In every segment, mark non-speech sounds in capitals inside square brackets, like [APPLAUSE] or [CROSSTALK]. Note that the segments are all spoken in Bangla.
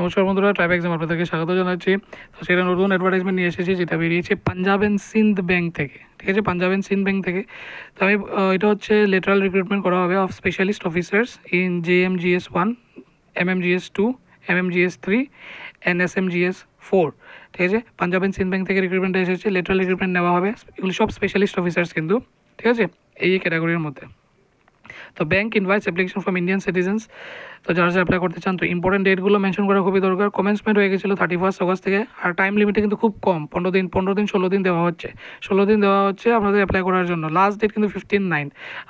নমস্কার বন্ধুরা ট্রাইব এক্সাম আপনাদেরকে স্বাগত জানাচ্ছি তো সেটা নতুন অ্যাডভার্টাইজমেন্ট নিয়ে এসেছি যেটা বেরিয়েছে পাঞ্জাব অ্যান্ড সিন্ধ ব্যাংক থেকে ঠিক আছে পাঞ্জাব অ্যান্ড সিন্ধ ব্যাংক থেকে তো আমি এটা হচ্ছে লেটারাল রিক্রুটমেন্ট করা হবে of specialist officers in J M GS one M M S two M M S three and S M G S four ঠিক আছে পাঞ্জাব অ্যান্ড সিন্ধ ব্যাংক থেকে রিক্রুটমেন্ট এসেছে লেটারাল রিক্রুটমেন্ট নেওয়া হবে এগুলি সব স্পেশালিস্ট অফিসার্স কিন্তু ঠিক আছে এই ক্যাটাগরির মধ্যে তো bank invites application from Indian citizens তো যারা যারা অ্যাপ্লাই করতে চান তো ইম্পর্টেন্ট ডেটগুলো মেনশন করা খুবই দরকার কমেন্সমেন্ট হয়ে গেছিলো থার্টি ফার্স্ট অগস্ট থেকে আর টাইম লিমিটে কিন্তু খুব কম পনেরো দিন পনেরো দিন ষোলো দিন দেওয়া হচ্ছে ষোলো দিন দেওয়া হচ্ছে আপনাদের অ্যাপ্লাই করার জন্য লাস্ট ডেট কিন্তু ফিফটিন নাইন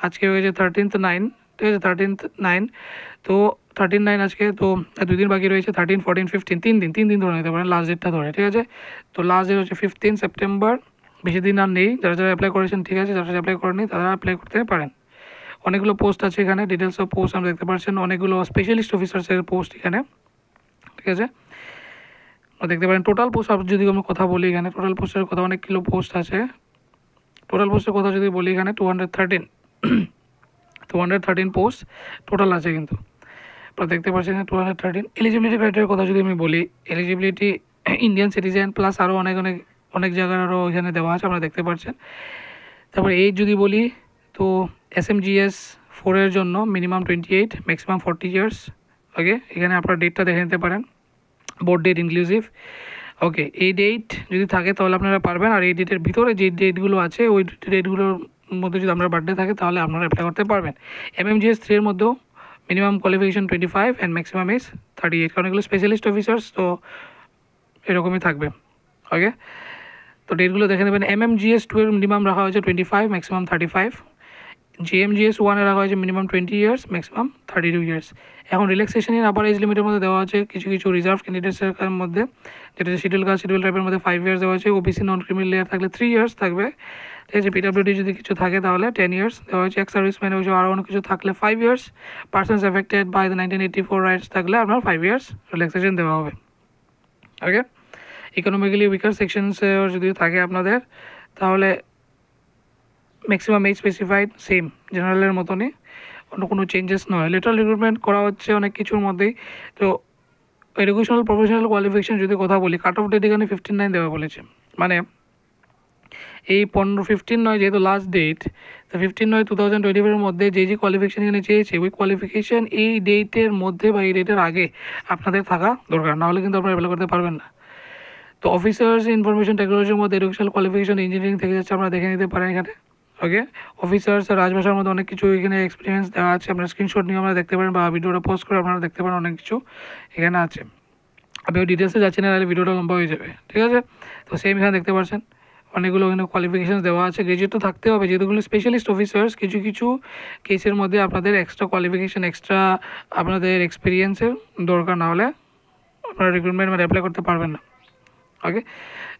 আজকে হয়েছে থার্টিন্থ নাইন ঠিক আছে থার্টিন্থ নাইন তো থার্টিন নাইন আজকে তো দুই দিন বাকি রয়েছে থার্টিন ফোরটিন ফিফটিন তিন দিন তিন দিন ধরে নিতে পারেন লাস্ট ডেটটা ধরে ঠিক আছে তো লাস্ট ডেট হচ্ছে ফিফটিন সেপ্টেম্বর বেশি দিন আর নেই যারা যারা অ্যাপ্লাই করেছেন ঠিক আছে যারা যারা অ্যাপ্লাই করেনি তারা অ্যাপ্লাই করতে পারেন অনেকগুলো পোস্ট আছে এখানে ডিটেলস অফ পোস্ট আমরা দেখতে পাচ্ছেন অনেকগুলো স্পেশালিস্ট অফিসার্সের পোস্ট এখানে ঠিক আছে দেখতে পারেন টোটাল পোস্ট যদি আমরা কথা বলি এখানে টোটাল পোস্টের কথা অনেক কিলো পোস্ট আছে টোটাল পোস্টের কথা যদি বলি এখানে two hundred thirteen two hundred thirteen post total আছে কিন্তু আপনারা দেখতে পাচ্ছেন টু হান্ড্রেড থার্টিন এলিজিবিলিটি ক্রাইটেরিয়ার কথা যদি আমি বলি এলিজিবিলিটি ইন্ডিয়ান সিটিজেন প্লাস আরও অনেক অনেক অনেক জায়গার আরও এখানে দেওয়া আছে আপনারা দেখতে পাচ্ছেন তারপর এই যদি বলি তো এস এম জি এস ফোরের জন্য minimum twenty eight maximum forty years okay এখানে আপনারা ডেটটা দেখে নিতে পারেন বোর্ড ডেট ইনক্লুসিভ ওকে এই ডেট যদি থাকে তাহলে আপনারা পারবেন আর এই ডেটের ভিতরে যে ডেটগুলো আছে ওই ডেটগুলোর মধ্যে যদি আপনার বার্থডে থাকে তাহলে আপনারা অ্যাপ্লাই করতে পারবেন এমএমজিএস থ্রির মধ্যেও minimum qualification twenty five and maximum is thirty eight কারণ এগুলো স্পেশালিস্ট অফিসার্স তো এরকমই থাকবে ওকে তো ডেটগুলো দেখে নেবেন এমএমজিএস টু এর মিনিমাম রাখা হয়েছে twenty five maximum thirty five JMGS ওয়ানে রাখা হয়েছে minimum twenty years maximum thirty two years এখন রিল্যাক্সেশন ইন আপার এজ লিমিটের মধ্যে দেওয়া আছে কিছু কিছু রিজার্ভ ক্যান্ডিডেটসের মধ্যে যেটা হচ্ছে শিডিউল কাস্ট শিডিউল টাইপের মধ্যে ফাইভ ইয়ার্স দেওয়া আছে ওবিসি নন ক্রিমিনাল লেয়ার থাকলে থ্রি ইয়ার্স থাকবে ঠিক আছে পিডাব্লিউডি যদি কিছু থাকে তাহলে টেন ইয়ার্স দেওয়া হয়েছে সার্ভিস ম্যান হয়েছে আরও অনেক কিছু থাকলে five years persons affected by the nineteen eighty four riots থাকলে আপনার ফাইভ ইয়ার্স রিল্যাক্সেশন দেওয়া হবে ওকে ইকোনমিক্যালি উইকার সেকশনস যদিও থাকে আপনাদের তাহলে ম্যাক্সিমাম এই স্পেসিফাইড সেম জেনারেলের মতনই অন্য কোনো চেঞ্জেস নয় লেটারাল রিক্রুটমেন্ট করা হচ্ছে অনেক কিছুর মধ্যেই তো এডুকেশনাল প্রফেশনাল কোয়ালিফিকেশান যদি কথা বলি কাট অফ ডেট এখানে ফিফটিন নাইন দেওয়া বলেছে মানে এই পনেরো ফিফটিন নয় যেহেতু লাস্ট ডেট তো ফিফটিন নয় টু থাউজেন্ড টোয়েন্টি ফাইভের মধ্যে যে যে কোয়ালিফিকেশান এখানে চেয়েছে ওই কোয়ালিফিকেশান এই ডেটের মধ্যে বা এই ডেটের আগে আপনাদের থাকা দরকার নাহলে কিন্তু আপনারা অ্যাপ্লাই করতে পারবেন না তো অফিসার্স ইনফরমেশন টেকনোলজির মধ্যে এডুকেশনাল কোয়ালিফিকেশন ইঞ্জিনিয়ারিং থেকে যাচ্ছে আপনারা দেখে নিতে পারেন এখানে ওকে অফিসার্স রাজভাষার মধ্যে অনেক কিছু এখানে এক্সপিরিয়েন্স দেওয়া আছে আপনারা স্ক্রিনশট নিয়ে আপনারা দেখতে পারেন বা ভিডিওটা পোস্ট করে আপনারা দেখতে পারেন অনেক কিছু এখানে আছে আপনি ওই ডিটেলসে যাচ্ছেন না তাহলে ভিডিওটা লম্বা হয়ে যাবে ঠিক আছে তো সেম এখানে দেখতে পাচ্ছেন অনেকগুলো ওখানে কোয়ালিফিকেশান দেওয়া আছে গ্রেজুয়েট তো থাকতে হবে যেগুলো স্পেশালিস্ট অফিসার্স কিছু কিছু কেসের মধ্যে আপনাদের এক্সট্রা কোয়ালিফিকেশান এক্সট্রা আপনাদের এক্সপিরিয়েন্সের দরকার না হলে আপনারা রিক্রুটমেন্ট মানে অ্যাপ্লাই করতে পারবেন না ওকে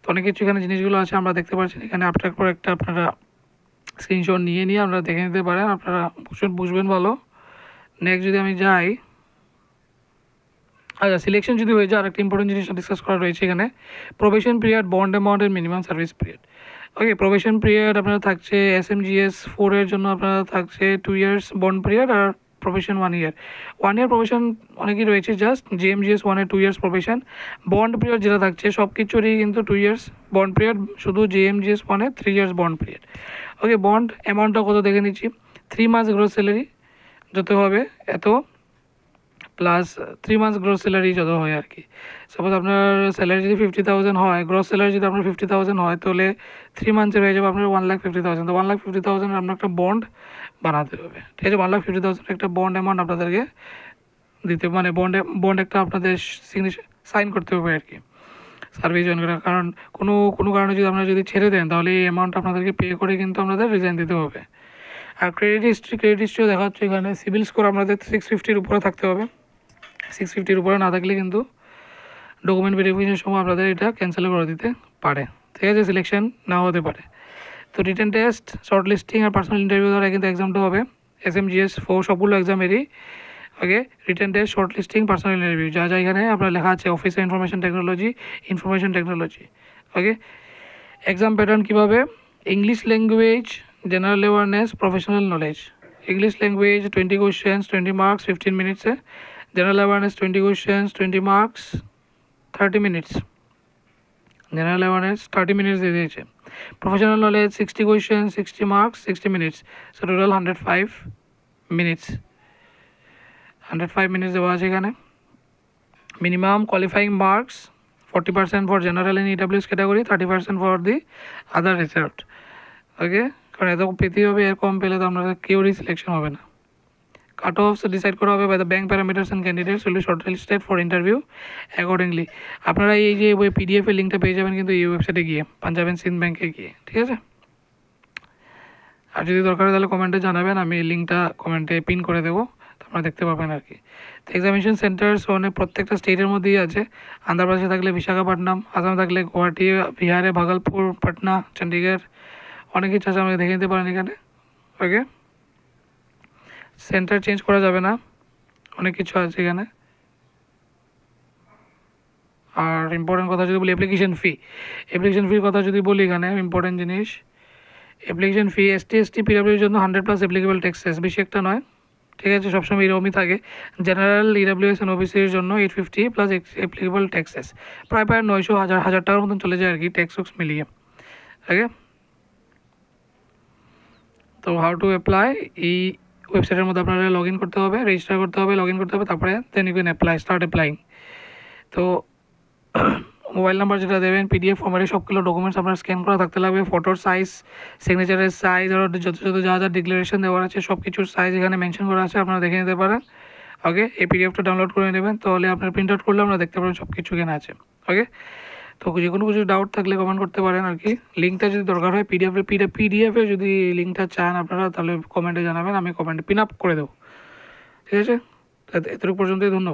তো অনেক কিছু এখানে জিনিসগুলো আছে আমরা দেখতে পাচ্ছি এখানে আপনার পর একটা আপনারা স্ক্রিনশট নিয়ে নিয়ে আপনারা দেখে নিতে পারেন আপনারা বুঝবেন ভালো নেক্সট যদি আমি যাই আচ্ছা সিলেকশন যদি হয়ে যায় আরেকটা ইম্পর্টেন্ট জিনিস ডিসকাস করা রয়েছে এখানে প্রবেশন পিরিয়ড বন্ড অ্যামাউন্টের minimum service period okay probation period আপনারা থাকছে এস এম জি এস ফোরের জন্য আপনারা থাকছে টু ইয়ার্স বন্ড পিরিয়ড আর profession one year one year profession অনেকেই রয়েছে জাস্ট জিএমজিএস ওয়ানে two years profession bond period যেটা থাকছে সব কিছুরই কিন্তু টু ইয়ার্স বন্ড পিরিয়ড শুধু জিএমজিএস ওয়ানে three years bond period okay bond অ্যামাউন্টটা কত দেখে নিচ্ছি থ্রি মাস গ্রোথ স্যালারি যত হবে এত plus three months gross salary যত হয় আর কি সাপোজ আপনার স্যালারি যদি ফিফটি থাউজেন্ড হয় গ্রস স্যালারি যদি আপনার ফিফটি থাউজেন্ড হয় তাহলে থ্রি মান্থসের হয়ে যাবে আপনার ওয়ান লাখ ফিফটি থাউজেন্ড তো ওয়ান লাখ ফিফটি থাউজেন্ড আপনার একটা বন্ড বানাতে হবে ঠিক আছে ওয়ান লাখ ফিফটি থাউজেন্ড একটা বন্ড অ্যামাউন্ট আপনাদেরকে দিতে মানে বন্ডে বন্ড একটা আপনাদের সিগনেচার সাইন করতে হবে আর কি সার্ভিস জয়েন করার কারণ কোনো কোনো কারণে যদি আপনারা যদি ছেড়ে দেন তাহলে এই অ্যামাউন্ট আপনাদেরকে পে করে কিন্তু আপনাদের রিজাইন দিতে হবে আর ক্রেডিট হিস্ট্রি ক্রেডিট হিস্ট্রিও দেখা হচ্ছে এখানে সিভিল স্কোর আপনাদের সিক্স ফিফটির উপরে থাকতে হবে সিক্স ফিফটির উপরে না থাকলে কিন্তু ডকুমেন্ট ভেরিফিকেশন সময় আপনাদের এটা ক্যান্সেল করে দিতে পারে ঠিক আছে সিলেকশন নাও হতে পারে তো রিটার্ন টেস্ট শর্ট লিস্টিং আর পার্সোনাল ইন্টারভিউ দ্বারা কিন্তু এক্সামটা হবে এস এম জিএস ফো সবগুলো এক্সামেরই okay written test shortlisting personal interview যা যা এখানে আপনার লেখা আছে অফিসে information technology information technology okay exam pattern কীভাবে English language general awareness professional knowledge English language twenty questions twenty marks fifteen মিনিটসে general awareness 20 questions 20 marks 30 minutes general awareness 30 minutes দিয়ে দিয়েছে professional knowledge 60 questions 60 marks 60 minutes so total 105 minutes 105 minutes দেওয়া আছে এখানে minimum qualifying marks 40% for general and EWS category 30% for the other result okay কারণ এত পেতেই হবে এর কম পেলে তো আপনাদের কেউরই সিলেকশন হবে না কাট-অফস ডিসাইড করা হবে by the bank parameters and candidates will shortlisted for interview accordingly আপনারা এই যে ওই পিডিএফের লিঙ্কটা পেয়ে যাবেন কিন্তু এই ওয়েবসাইটে গিয়ে পাঞ্জাব অ্যান্ড সিন্ধ ব্যাংকে গিয়ে ঠিক আছে আর যদি দরকার হয় তাহলে কমেন্টে জানাবেন আমি এই লিঙ্কটা কমেন্টে পিন করে দেবো আপনারা দেখতে পাবেন আর কি তো এক্সামিনেশন সেন্টার্স অনেক প্রত্যেকটা স্টেটের মধ্যেই আছে আন্ধ্রপ্রদেশে থাকলে বিশাখাপট্টনম আসামে থাকলে গুয়াহাটি বিহারে ভাগলপুর পাটনা চণ্ডীগড় অনেক কিছু আছে আমাকে দেখে নিতে পারেন এখানে ওকে সেন্টার চেঞ্জ করা যাবে না অনেক কিছু আছে এখানে আর ইম্পর্টেন্ট কথা যদি বলি অ্যাপ্লিকেশন ফি অ্যাপ্লিকেশান ফির কথা যদি বলি এখানে ইম্পর্টেন্ট জিনিস application fee S T S T পিডাব্লিউর জন্য হান্ড্রেড প্লাস অ্যাপ্লিকেবল ট্যাক্সেস বেশি একটা নয় ঠিক আছে সবসময় এরকমই থাকে জেনারেল এস এন অফিসের জন্য eight fifty plus applicable taxes প্রায় প্রায় নয়শো হাজার হাজার টাকার মতন চলে যায় আর কি ট্যাক্স ওক্স মিলিয়ে ওকে তো হাউ টু অ্যাপ্লাই ই ওয়েবসাইটের মধ্যে আপনারা লগ ইন করতে হবে রেজিস্টার করতে হবে লগ ইন করতে হবে তারপরে then you can apply start applying তো মোবাইল [CLEARS THROAT] নাম্বার যেটা দেবেন পিডিএফ ফর্মেটে সবগুলো ডকুমেন্টস আপনার স্ক্যান করা থাকতে লাগবে ফটোর সাইজ সিগনেচারের সাইজ আর যত যা যা ডিক্লারেশন দেওয়ার আছে সব কিছুর সাইজ এখানে মেনশন করা আছে আপনারা দেখে নিতে পারেন ওকে এই পিডিএফটা ডাউনলোড করে নেবেন তাহলে আপনার প্রিন্ট আউট করলে আমরা দেখতে পারেন সব কিছু এখানে আছে ওকে তো যে কোনো কিছু ডাউট থাকলে কমেন্ট করতে পারেন আর কি লিঙ্কটা যদি দরকার হয় পিডিএফে পিডিএফে যদি লিঙ্কটা চান আপনারা তাহলে কমেন্টে জানাবেন আমি কমেন্টে পিন আপ করে দেবো ঠিক আছে এতটুকু পর্যন্তই ধন্যবাদ